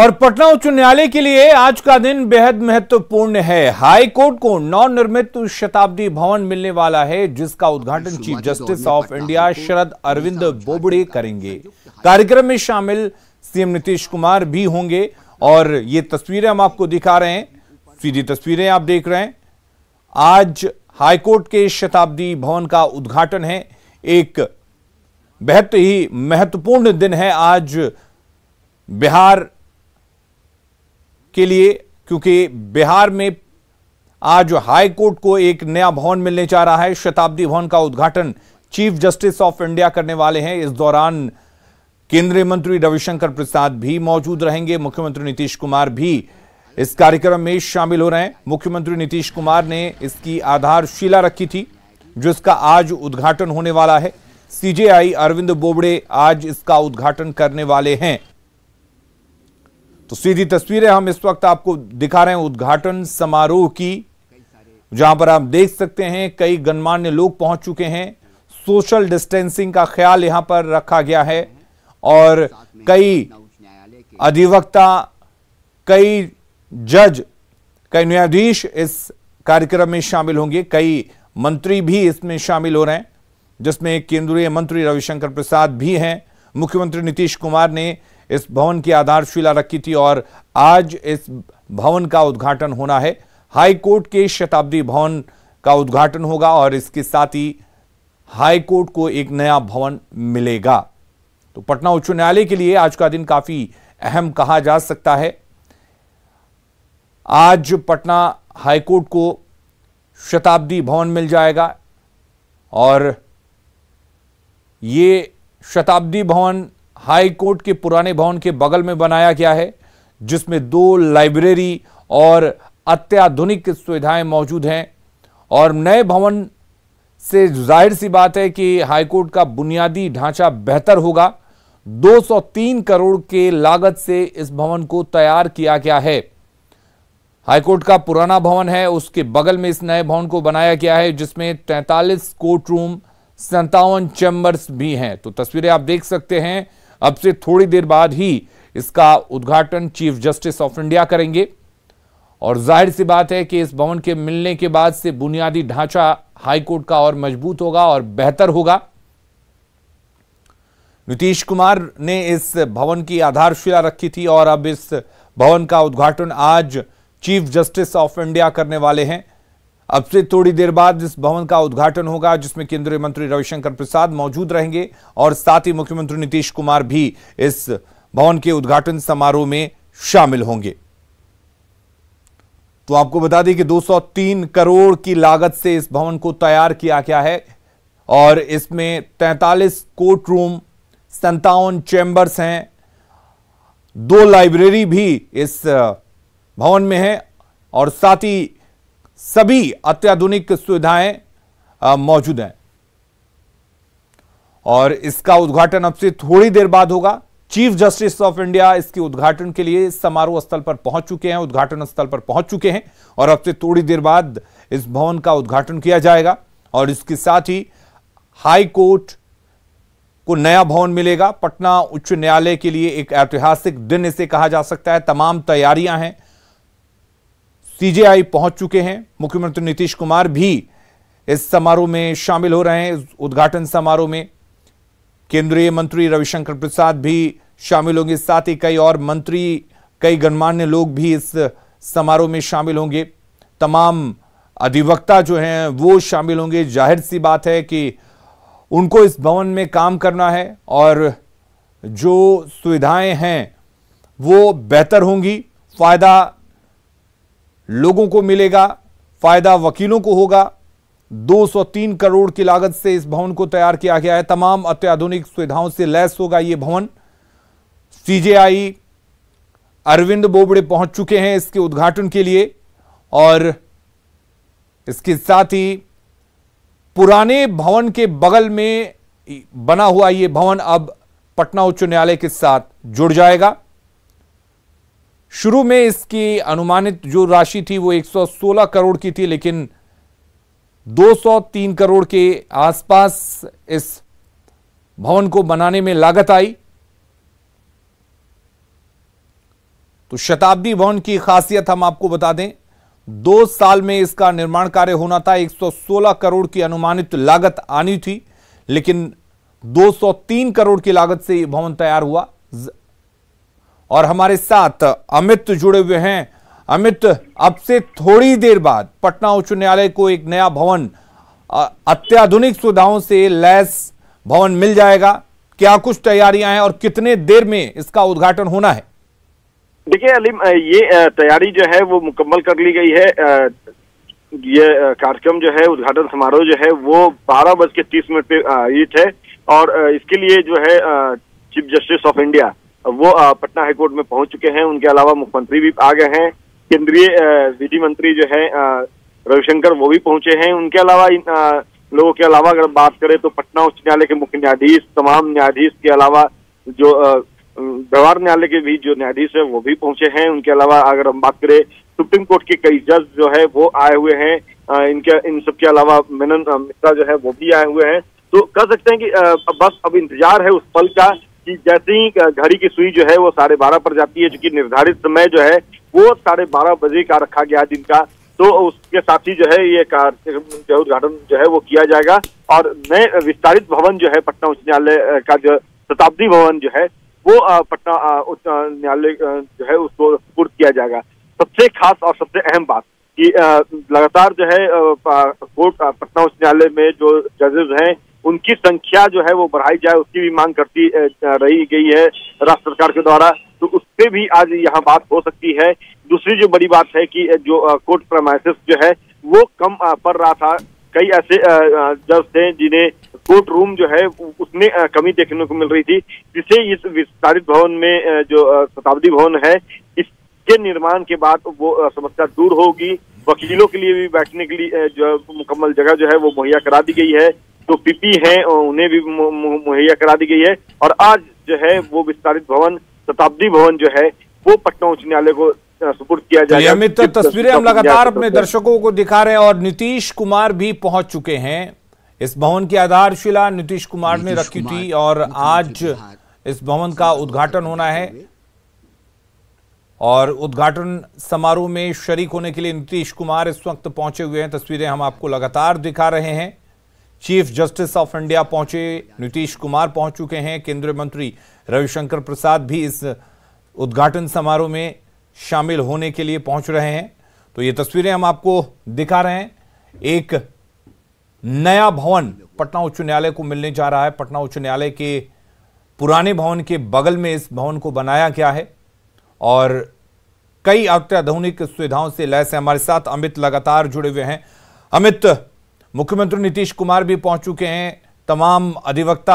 और पटना उच्च न्यायालय के लिए आज का दिन बेहद महत्वपूर्ण है हाई कोर्ट को नवनिर्मित शताब्दी भवन मिलने वाला है जिसका उद्घाटन chief justice of India Sharad Arvind Bobde करेंगे कार्यक्रम में शामिल सीएम नीतीश कुमार भी होंगे और ये तस्वीरें हम आपको दिखा रहे हैं सीधी तस्वीरें आप देख रहे हैं आज हाईकोर्ट के शताब्दी भवन का उद्घाटन है एक बेहद ही महत्वपूर्ण दिन है आज बिहार के लिए क्योंकि बिहार में आज हाई कोर्ट को एक नया भवन मिलने जा रहा है शताब्दी भवन का उद्घाटन चीफ जस्टिस ऑफ इंडिया करने वाले हैं इस दौरान केंद्रीय मंत्री रविशंकर प्रसाद भी मौजूद रहेंगे मुख्यमंत्री नीतीश कुमार भी इस कार्यक्रम में शामिल हो रहे हैं मुख्यमंत्री नीतीश कुमार ने इसकी आधारशिला रखी थी जिसका आज उद्घाटन होने वाला है सीजेआई अरविंद बोबड़े आज इसका उद्घाटन करने वाले हैं तो सीधी तस्वीरें हम इस वक्त आपको दिखा रहे हैं उद्घाटन समारोह की जहां पर आप देख सकते हैं कई गणमान्य लोग पहुंच चुके हैं सोशल डिस्टेंसिंग का ख्याल यहां पर रखा गया है और कई अधिवक्ता कई जज कई न्यायाधीश इस कार्यक्रम में शामिल होंगे कई मंत्री भी इसमें शामिल हो रहे हैं जिसमें केंद्रीय मंत्री रविशंकर प्रसाद भी हैं मुख्यमंत्री नीतीश कुमार ने इस भवन की आधारशिला रखी थी और आज इस भवन का उद्घाटन होना है हाई कोर्ट के शताब्दी भवन का उद्घाटन होगा और इसके साथ ही हाई कोर्ट को एक नया भवन मिलेगा तो पटना उच्च न्यायालय के लिए आज का दिन काफी अहम कहा जा सकता है आज पटना हाई कोर्ट को शताब्दी भवन मिल जाएगा और ये शताब्दी भवन हाई कोर्ट के पुराने भवन के बगल में बनाया गया है जिसमें दो लाइब्रेरी और अत्याधुनिक सुविधाएं मौजूद हैं और नए भवन से जाहिर सी बात है कि हाईकोर्ट का बुनियादी ढांचा बेहतर होगा 203 करोड़ के लागत से इस भवन को तैयार किया गया है हाईकोर्ट का पुराना भवन है उसके बगल में इस नए भवन को बनाया गया है जिसमें 43 कोर्ट रूम संतावन चैम्बर्स भी हैं तो तस्वीरें आप देख सकते हैं अब से थोड़ी देर बाद ही इसका उद्घाटन चीफ जस्टिस ऑफ इंडिया करेंगे और जाहिर सी बात है कि इस भवन के मिलने के बाद से बुनियादी ढांचा हाईकोर्ट का और मजबूत होगा और बेहतर होगा नीतीश कुमार ने इस भवन की आधारशिला रखी थी और अब इस भवन का उद्घाटन आज चीफ जस्टिस ऑफ इंडिया करने वाले हैं अब से थोड़ी देर बाद इस भवन का उद्घाटन होगा जिसमें केंद्रीय मंत्री रविशंकर प्रसाद मौजूद रहेंगे और साथ ही मुख्यमंत्री नीतीश कुमार भी इस भवन के उद्घाटन समारोह में शामिल होंगे तो आपको बता दें कि 203 करोड़ की लागत से इस भवन को तैयार किया गया है और इसमें 43 कोर्ट रूम संतावन चैम्बर्स हैं दो लाइब्रेरी भी इस भवन में है और साथ ही सभी अत्याधुनिक सुविधाएं मौजूद हैं और इसका उद्घाटन अब से थोड़ी देर बाद होगा चीफ जस्टिस ऑफ इंडिया इसके उद्घाटन के लिए समारोह स्थल पर पहुंच चुके हैं उद्घाटन स्थल पर पहुंच चुके हैं और अब से थोड़ी देर बाद इस भवन का उद्घाटन किया जाएगा और इसके साथ ही हाई कोर्ट को नया भवन मिलेगा पटना उच्च न्यायालय के लिए एक ऐतिहासिक दिन इसे कहा जा सकता है तमाम तैयारियां हैं सीजेआई पहुंच चुके हैं मुख्यमंत्री नीतीश कुमार भी इस समारोह में शामिल हो रहे हैं उद्घाटन समारोह में केंद्रीय मंत्री रविशंकर प्रसाद भी शामिल होंगे साथ ही कई और मंत्री कई गणमान्य लोग भी इस समारोह में शामिल होंगे तमाम अधिवक्ता जो हैं वो शामिल होंगे जाहिर सी बात है कि उनको इस भवन में काम करना है और जो सुविधाएं हैं वो बेहतर होंगी फ़ायदा लोगों को मिलेगा फायदा वकीलों को होगा 203 करोड़ की लागत से इस भवन को तैयार किया गया है तमाम अत्याधुनिक सुविधाओं से लैस होगा यह भवन सीजेआई अरविंद बोबड़े पहुंच चुके हैं इसके उद्घाटन के लिए और इसके साथ ही पुराने भवन के बगल में बना हुआ यह भवन अब पटना उच्च न्यायालय के साथ जुड़ जाएगा शुरू में इसकी अनुमानित जो राशि थी वो 116 करोड़ की थी लेकिन 203 करोड़ के आसपास इस भवन को बनाने में लागत आई तो शताब्दी भवन की खासियत हम आपको बता दें दो साल में इसका निर्माण कार्य होना था 116 करोड़ की अनुमानित लागत आनी थी लेकिन 203 करोड़ की लागत से यह भवन तैयार हुआ और हमारे साथ अमित जुड़े हुए हैं अमित अब से थोड़ी देर बाद पटना उच्च न्यायालय को एक नया भवन अत्याधुनिक सुविधाओं से लैस भवन मिल जाएगा क्या कुछ तैयारियां हैं और कितने देर में इसका उद्घाटन होना है देखिए अलीम ये तैयारी जो है वो मुकम्मल कर ली गई है ये कार्यक्रम जो है उद्घाटन समारोह जो है वो बारह बज के तीस मिनट पे आयोजित है और इसके लिए जो है चीफ जस्टिस ऑफ इंडिया वो पटना हाईकोर्ट में पहुंच चुके हैं उनके अलावा मुख्यमंत्री भी आ गए हैं केंद्रीय विधि मंत्री जो है रविशंकर वो भी पहुंचे हैं उनके अलावा इन लोगों के अलावा अगर बात करें तो पटना उच्च न्यायालय के मुख्य न्यायाधीश तमाम न्यायाधीश के अलावा जो व्यवहार न्यायालय के भी जो न्यायाधीश है वो भी पहुंचे हैं उनके अलावा अगर हम बात करें सुप्रीम कोर्ट के कई जज जो है वो आए हुए हैं इनके इन सबके अलावा मेनन मिश्रा जो है वो भी आए हुए हैं तो कह सकते हैं कि बस अब इंतजार है उस पल का कि जैसे ही घड़ी की सुई जो है वो साढ़े बारह पर जाती है चूंकि निर्धारित समय जो है वो साढ़े बारह बजे का रखा गया है दिन का तो उसके साथ ही जो है ये कार्यक्रम का उद्घाटन जो है वो किया जाएगा और नए विस्तारित भवन जो है पटना उच्च न्यायालय का जो शताब्दी भवन जो है वो पटना उच्च न्यायालय जो है उसको पूर्त किया जाएगा सबसे खास और सबसे अहम बात कि लगातार जो है कोर्ट पटना उच्च न्यायालय में जो जजेज हैं उनकी संख्या जो है वो बढ़ाई जाए उसकी भी मांग करती रही गई है राष्ट्र सरकार के द्वारा तो उससे भी आज यहाँ बात हो सकती है दूसरी जो बड़ी बात है कि जो कोर्ट प्रमाइसिस जो है वो कम पड़ रहा था कई ऐसे जज थे जिन्हें कोर्ट रूम जो है उसमें कमी देखने को मिल रही थी जिसे इस विस्तारित भवन में जो शताब्दी भवन है इसके निर्माण के बाद वो समस्या दूर होगी वकीलों के लिए भी बैठने के लिए जो मुकम्मल जगह जो है वो मुहैया करा दी गई है जो पीपी हैं उन्हें भी मुहैया करा दी गई है और आज जो है वो विस्तारित भवन शताब्दी भवन जो है वो पटना उच्च न्यायालय को सुपुर्द किया जाए तो अमित तो तस्वीरें हम लगातार अपने दर्शकों को दिखा रहे हैं और नीतीश कुमार भी पहुंच चुके हैं इस भवन की आधारशिला नीतीश कुमार ने रखी थी और आज इस भवन का उद्घाटन होना है और उद्घाटन समारोह में शरीक होने के लिए नीतीश कुमार इस वक्त पहुंचे हुए हैं तस्वीरें हम आपको लगातार दिखा रहे हैं चीफ जस्टिस ऑफ इंडिया पहुंचे नीतीश कुमार पहुंच चुके हैं केंद्रीय मंत्री रविशंकर प्रसाद भी इस उद्घाटन समारोह में शामिल होने के लिए पहुंच रहे हैं तो ये तस्वीरें हम आपको दिखा रहे हैं एक नया भवन पटना उच्च न्यायालय को मिलने जा रहा है पटना उच्च न्यायालय के पुराने भवन के बगल में इस भवन को बनाया गया है और कई अत्याधुनिक सुविधाओं से लैस है हमारे साथ अमित लगातार जुड़े हुए हैं अमित मुख्यमंत्री नीतीश कुमार भी पहुंच चुके हैं तमाम अधिवक्ता